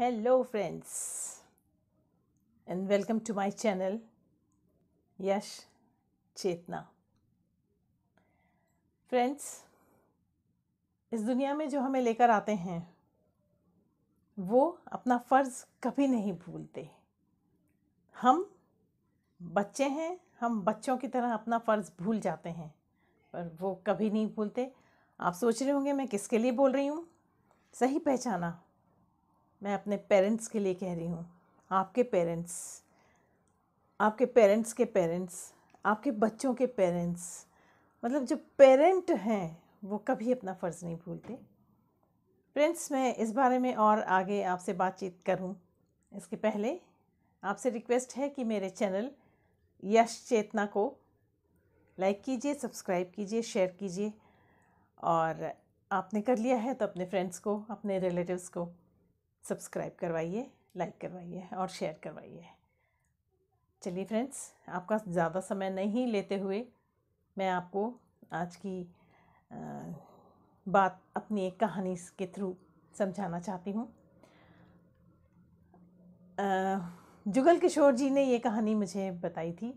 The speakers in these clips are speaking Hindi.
hello friends and welcome to my channel Yash Chetna friends इस दुनिया में जो हमें लेकर आते हैं वो अपना फ़र्ज़ कभी नहीं भूलते हम बच्चे हैं हम बच्चों की तरह अपना फ़र्ज़ भूल जाते हैं पर वो कभी नहीं भूलते आप सोच रहे होंगे मैं किसके लिए बोल रही हूँ सही पहचाना मैं अपने पेरेंट्स के लिए कह रही हूँ आपके पेरेंट्स आपके पेरेंट्स के पेरेंट्स आपके बच्चों के पेरेंट्स मतलब जो पेरेंट हैं वो कभी अपना फ़र्ज़ नहीं भूलते फ्रेंड्स मैं इस बारे में और आगे आपसे बातचीत करूं इसके पहले आपसे रिक्वेस्ट है कि मेरे चैनल यश चेतना को लाइक कीजिए सब्सक्राइब कीजिए शेयर कीजिए और आपने कर लिया है तो अपने फ्रेंड्स को अपने रिलेटिव्स को सब्सक्राइब करवाइए लाइक करवाइए और शेयर करवाइए चलिए फ्रेंड्स आपका ज़्यादा समय नहीं लेते हुए मैं आपको आज की बात अपनी एक कहानी के थ्रू समझाना चाहती हूँ जुगल किशोर जी ने ये कहानी मुझे बताई थी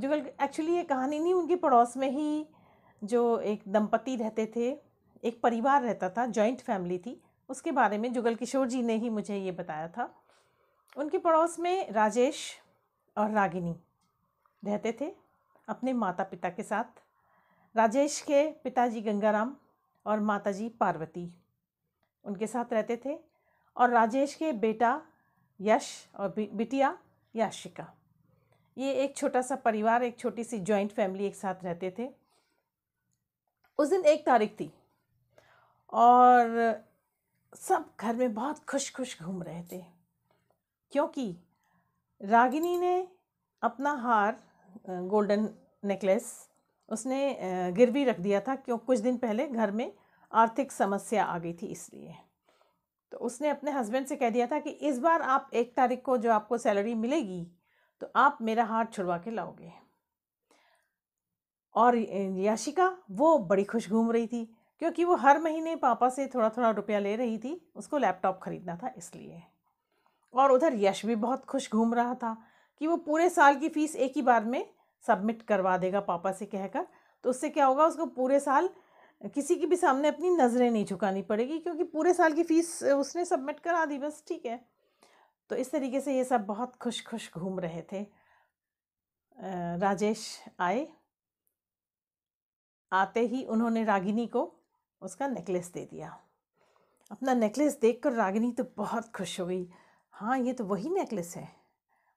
जुगल एक्चुअली ये कहानी नहीं उनके पड़ोस में ही जो एक दंपति रहते थे एक परिवार रहता था जॉइंट फैमिली थी उसके बारे में जुगल किशोर जी ने ही मुझे ये बताया था उनके पड़ोस में राजेश और रागिनी रहते थे अपने माता पिता के साथ राजेश के पिताजी गंगाराम और माताजी पार्वती उनके साथ रहते थे और राजेश के बेटा यश और बिटिया याशिका ये एक छोटा सा परिवार एक छोटी सी जॉइंट फैमिली एक साथ रहते थे उस दिन एक तारीख थी और सब घर में बहुत खुश खुश घूम रहे थे क्योंकि रागिनी ने अपना हार गोल्डन नेकलेस उसने गिरवी रख दिया था क्यों कुछ दिन पहले घर में आर्थिक समस्या आ गई थी इसलिए तो उसने अपने हस्बैंड से कह दिया था कि इस बार आप एक तारीख को जो आपको सैलरी मिलेगी तो आप मेरा हार छुड़वा के लाओगे और याशिका वो बड़ी खुश घूम रही थी क्योंकि वो हर महीने पापा से थोड़ा थोड़ा रुपया ले रही थी उसको लैपटॉप ख़रीदना था इसलिए और उधर यश भी बहुत खुश घूम रहा था कि वो पूरे साल की फ़ीस एक ही बार में सबमिट करवा देगा पापा से कहकर तो उससे क्या होगा उसको पूरे साल किसी के भी सामने अपनी नज़रें नहीं झुकानी पड़ेगी क्योंकि पूरे साल की फ़ीस उसने सबमिट करा दी बस ठीक है तो इस तरीके से ये सब बहुत खुश खुश घूम रहे थे राजेश आए आते ही उन्होंने रागिनी को उसका नेकलेस दे दिया अपना नेकलेस देखकर रागिनी तो बहुत खुश हो गई हाँ ये तो वही नेकलेस है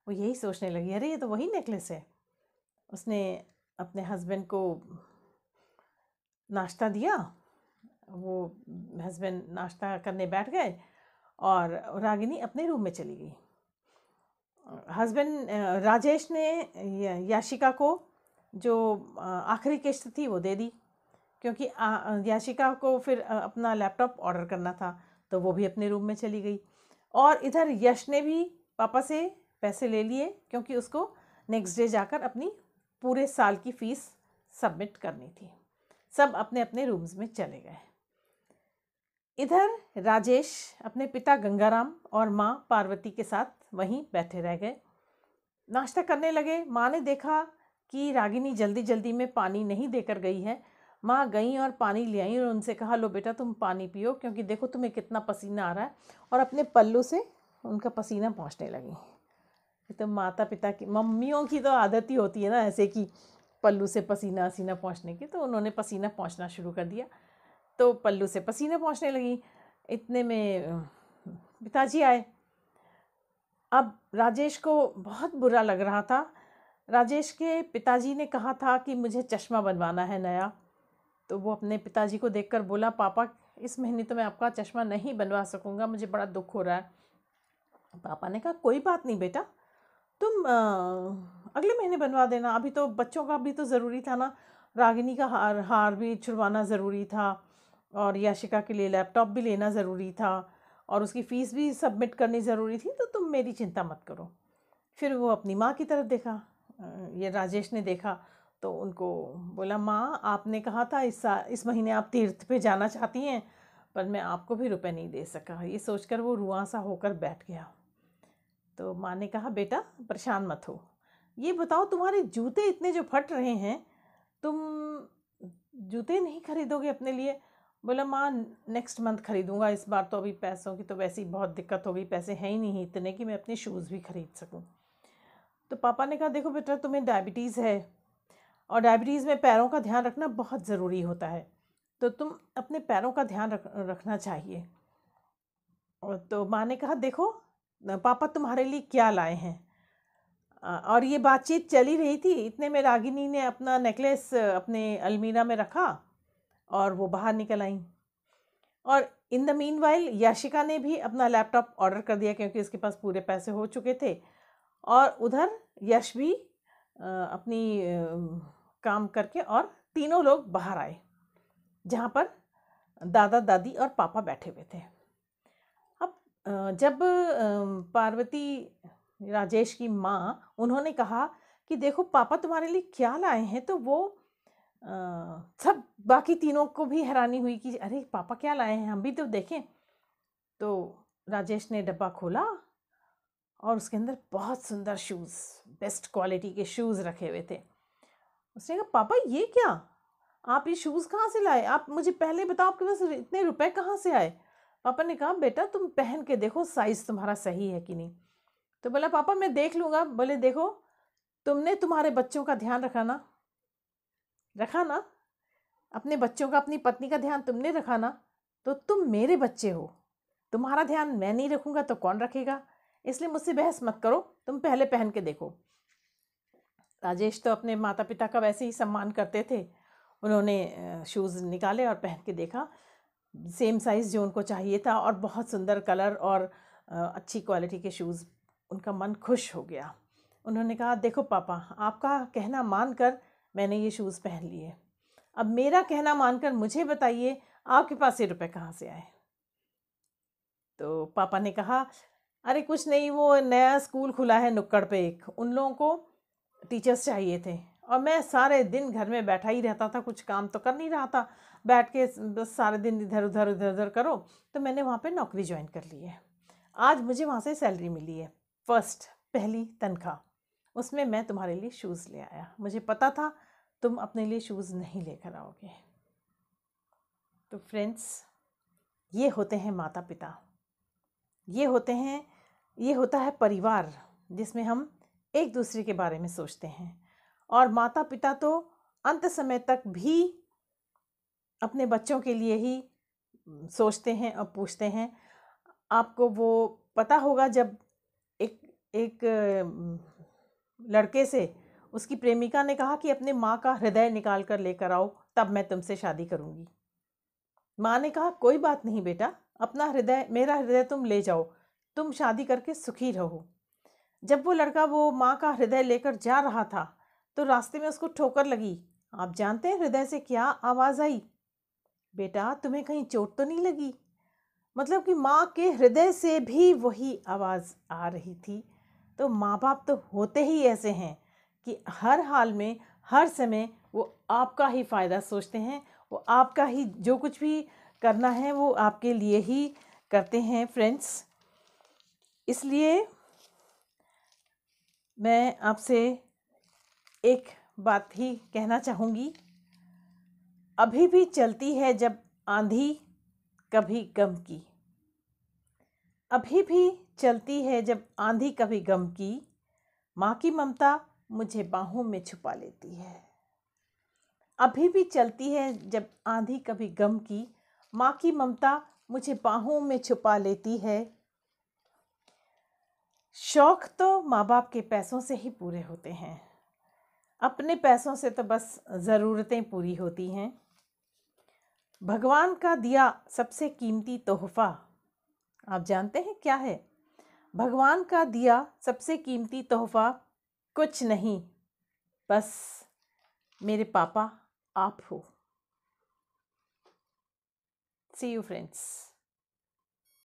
वो यही सोचने लगी अरे ये तो वही नेकलेस है उसने अपने हस्बैंड को नाश्ता दिया वो हस्बैंड नाश्ता करने बैठ गए और रागिनी अपने रूम में चली गई हस्बैंड राजेश ने याशिका को जो आखिरी किस्त थी वो दे दी क्योंकि याशिका को फिर अपना लैपटॉप ऑर्डर करना था तो वो भी अपने रूम में चली गई और इधर यश ने भी पापा से पैसे ले लिए क्योंकि उसको नेक्स्ट डे जाकर अपनी पूरे साल की फ़ीस सबमिट करनी थी सब अपने अपने रूम्स में चले गए इधर राजेश अपने पिता गंगाराम और माँ पार्वती के साथ वहीं बैठे रह गए नाश्ता करने लगे माँ ने देखा कि रागिनी जल्दी जल्दी में पानी नहीं देकर गई है माँ गई और पानी ले आई और उनसे कहा लो बेटा तुम पानी पियो क्योंकि देखो तुम्हें कितना पसीना आ रहा है और अपने पल्लू से उनका पसीना पहुँचने लगी तो माता पिता की मम्मियों की तो आदत ही होती है ना ऐसे कि पल्लू से पसीना असीना पहुँचने की तो उन्होंने पसीना पहुँचना शुरू कर दिया तो पल्लू से पसीना पहुँचने लगी इतने में पिताजी आए अब राजेश को बहुत बुरा लग रहा था राजेश के पिताजी ने कहा था कि मुझे चश्मा बनवाना है नया तो वो अपने पिताजी को देखकर बोला पापा इस महीने तो मैं आपका चश्मा नहीं बनवा सकूँगा मुझे बड़ा दुख हो रहा है पापा ने कहा कोई बात नहीं बेटा तुम आ, अगले महीने बनवा देना अभी तो बच्चों का भी तो ज़रूरी था ना रागिनी का हार हार भी छुड़वाना ज़रूरी था और याशिका के लिए लैपटॉप भी लेना ज़रूरी था और उसकी फ़ीस भी सबमिट करनी ज़रूरी थी तो तुम मेरी चिंता मत करो फिर वो अपनी माँ की तरफ देखा ये राजेश ने देखा तो उनको बोला माँ आपने कहा था इस इस महीने आप तीर्थ पे जाना चाहती हैं पर मैं आपको भी रुपए नहीं दे सका ये सोचकर वो रुआ सा होकर बैठ गया तो माँ ने कहा बेटा परेशान मत हो ये बताओ तुम्हारे जूते इतने जो फट रहे हैं तुम जूते नहीं खरीदोगे अपने लिए बोला माँ नेक्स्ट मंथ खरीदूँगा इस बार तो अभी पैसों की तो वैसे ही बहुत दिक्कत हो गई पैसे हैं ही नहीं इतने कि मैं अपने शूज़ भी खरीद सकूँ तो पापा ने कहा देखो बेटा तुम्हें डायबिटीज़ है और डायबिटीज़ में पैरों का ध्यान रखना बहुत ज़रूरी होता है तो तुम अपने पैरों का ध्यान रख रखना चाहिए और तो माँ ने कहा देखो पापा तुम्हारे लिए क्या लाए हैं और ये बातचीत चली रही थी इतने में रागिनी ने अपना नेकलेस अपने अलमीरा में रखा और वो बाहर निकल आई और इन द मीन वाइल याशिका ने भी अपना लैपटॉप ऑर्डर कर दिया क्योंकि उसके पास पूरे पैसे हो चुके थे और उधर यश भी अपनी काम करके और तीनों लोग बाहर आए जहाँ पर दादा दादी और पापा बैठे हुए थे अब जब पार्वती राजेश की माँ उन्होंने कहा कि देखो पापा तुम्हारे लिए क्या लाए हैं तो वो आ, सब बाकी तीनों को भी हैरानी हुई कि अरे पापा क्या लाए हैं हम भी तो देखें तो राजेश ने डब्बा खोला और उसके अंदर बहुत सुंदर शूज़ बेस्ट क्वालिटी के शूज़ रखे हुए थे उसने कहा पापा ये क्या आप ये शूज़ कहाँ से लाए आप मुझे पहले बताओ आपके पास इतने रुपए कहाँ से आए पापा ने कहा बेटा तुम पहन के देखो साइज़ तुम्हारा सही है कि नहीं तो बोला पापा मैं देख लूँगा बोले देखो तुमने तुम्हारे बच्चों का ध्यान रखा ना रखा ना अपने बच्चों का अपनी पत्नी का ध्यान तुमने रखा ना तो तुम मेरे बच्चे हो तुम्हारा ध्यान मैं नहीं रखूँगा तो कौन रखेगा इसलिए मुझसे बहस मत करो तुम पहले पहन के देखो राजेश तो अपने माता पिता का वैसे ही सम्मान करते थे उन्होंने शूज़ निकाले और पहन के देखा सेम साइज़ जो उनको चाहिए था और बहुत सुंदर कलर और अच्छी क्वालिटी के शूज़ उनका मन खुश हो गया उन्होंने कहा देखो पापा आपका कहना मान कर मैंने ये शूज़ पहन लिए अब मेरा कहना मानकर मुझे बताइए आपके पास ये रुपए कहाँ से आए तो पापा ने कहा अरे कुछ नहीं वो नया स्कूल खुला है नुक्कड़ पे एक उन लोगों को टीचर्स चाहिए थे और मैं सारे दिन घर में बैठा ही रहता था कुछ काम तो कर नहीं रहा था बैठ के बस सारे दिन इधर उधर उधर उधर करो तो मैंने वहाँ पे नौकरी ज्वाइन कर ली है आज मुझे वहाँ से सैलरी मिली है फर्स्ट पहली तनख्वाह उसमें मैं तुम्हारे लिए शूज़ ले आया मुझे पता था तुम अपने लिए शूज़ नहीं लेकर आओगे तो फ्रेंड्स ये होते हैं माता पिता ये होते हैं ये होता है परिवार जिसमें हम एक दूसरे के बारे में सोचते हैं और माता पिता तो अंत समय तक भी अपने बच्चों के लिए ही सोचते हैं और पूछते हैं आपको वो पता होगा जब एक एक लड़के से उसकी प्रेमिका ने कहा कि अपने माँ का हृदय निकाल कर लेकर आओ तब मैं तुमसे शादी करूँगी माँ ने कहा कोई बात नहीं बेटा अपना हृदय मेरा हृदय तुम ले जाओ तुम शादी करके सुखी रहो जब वो लड़का वो माँ का हृदय लेकर जा रहा था तो रास्ते में उसको ठोकर लगी आप जानते हैं हृदय से क्या आवाज़ आई बेटा तुम्हें कहीं चोट तो नहीं लगी मतलब कि माँ के हृदय से भी वही आवाज़ आ रही थी तो माँ बाप तो होते ही ऐसे हैं कि हर हाल में हर समय वो आपका ही फ़ायदा सोचते हैं वो आपका ही जो कुछ भी करना है वो आपके लिए ही करते हैं फ्रेंड्स इसलिए मैं आपसे एक बात ही कहना चाहूँगी अभी भी चलती है जब आंधी कभी गम की अभी भी चलती है जब आंधी कभी गम की माँ की ममता मुझे बाहों में छुपा लेती है अभी भी चलती है जब आंधी कभी गम की माँ की ममता मुझे बाहों में छुपा लेती है शौक़ तो माँ बाप के पैसों से ही पूरे होते हैं अपने पैसों से तो बस ज़रूरतें पूरी होती हैं भगवान का दिया सबसे कीमती तोहफ़ा आप जानते हैं क्या है भगवान का दिया सबसे कीमती तोहफ़ा कुछ नहीं बस मेरे पापा आप हो सी यू फ्रेंड्स